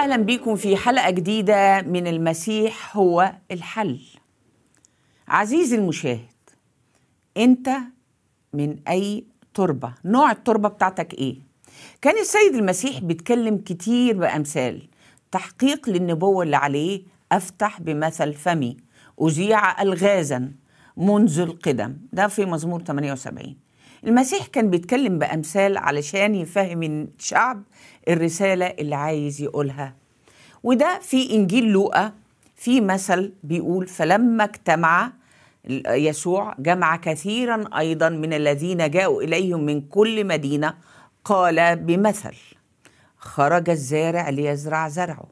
اهلا بيكم في حلقه جديده من المسيح هو الحل عزيزي المشاهد انت من اي تربه نوع التربه بتاعتك ايه كان السيد المسيح بيتكلم كتير بامثال تحقيق للنبوه اللي عليه افتح بمثل فمي اذيع الغازا منذ القدم ده في مزمور 78 المسيح كان بيتكلم بأمثال علشان يفهم الشعب الرسالة اللي عايز يقولها وده في إنجيل لوقا في مثل بيقول فلما اجتمع يسوع جمع كثيرا أيضا من الذين جاءوا إليهم من كل مدينة قال بمثل خرج الزارع ليزرع زرعه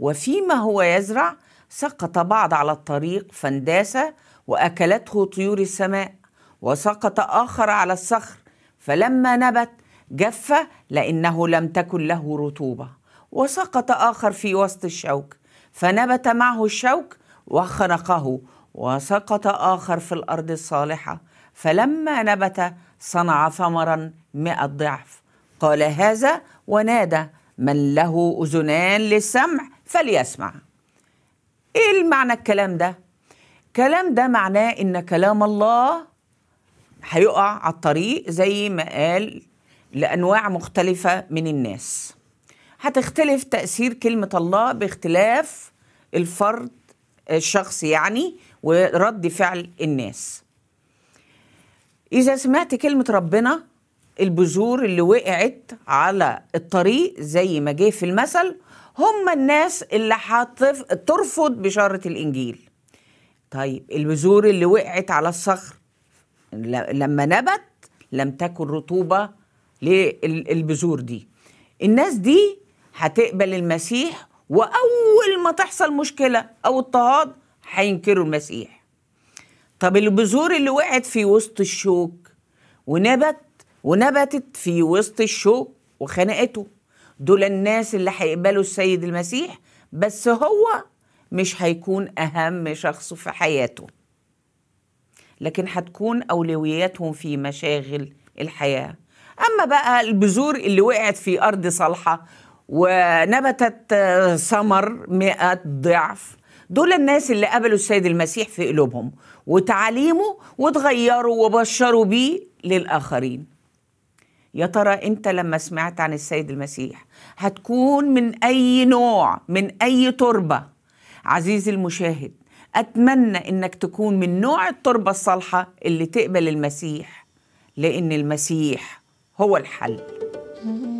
وفيما هو يزرع سقط بعض على الطريق فانداس وأكلته طيور السماء وسقط آخر على الصخر فلما نبت جف لأنه لم تكن له رطوبة وسقط آخر في وسط الشوك فنبت معه الشوك وخنقه وسقط آخر في الأرض الصالحة فلما نبت صنع ثمرا مئة ضعف قال هذا ونادى من له أذنان للسمع فليسمع إيه المعنى الكلام ده؟ كلام ده معناه إن كلام الله هيقع على الطريق زي ما قال لأنواع مختلفة من الناس هتختلف تأثير كلمة الله باختلاف الفرد الشخص يعني ورد فعل الناس إذا سمعت كلمة ربنا البذور اللي وقعت على الطريق زي ما جه في المثل هم الناس اللي ترفض بشارة الإنجيل طيب البذور اللي وقعت على الصخر لما نبت لم تكن رطوبة للبذور دي الناس دي هتقبل المسيح واول ما تحصل مشكله او اضطهاد هينكروا المسيح طب البذور اللي وقعت في وسط الشوك ونبت ونبتت في وسط الشوك وخنقته دول الناس اللي هيقبلوا السيد المسيح بس هو مش هيكون اهم شخص في حياته لكن هتكون اولوياتهم في مشاغل الحياه اما بقى البذور اللي وقعت في ارض صالحه ونبتت آه، ثمر مئة ضعف دول الناس اللي قبلوا السيد المسيح في قلوبهم وتعاليمه وتغيروا وبشروا بيه للآخرين يا ترى انت لما سمعت عن السيد المسيح هتكون من اي نوع من اي تربه عزيزي المشاهد اتمنى انك تكون من نوع التربه الصالحه اللي تقبل المسيح لان المسيح هو الحل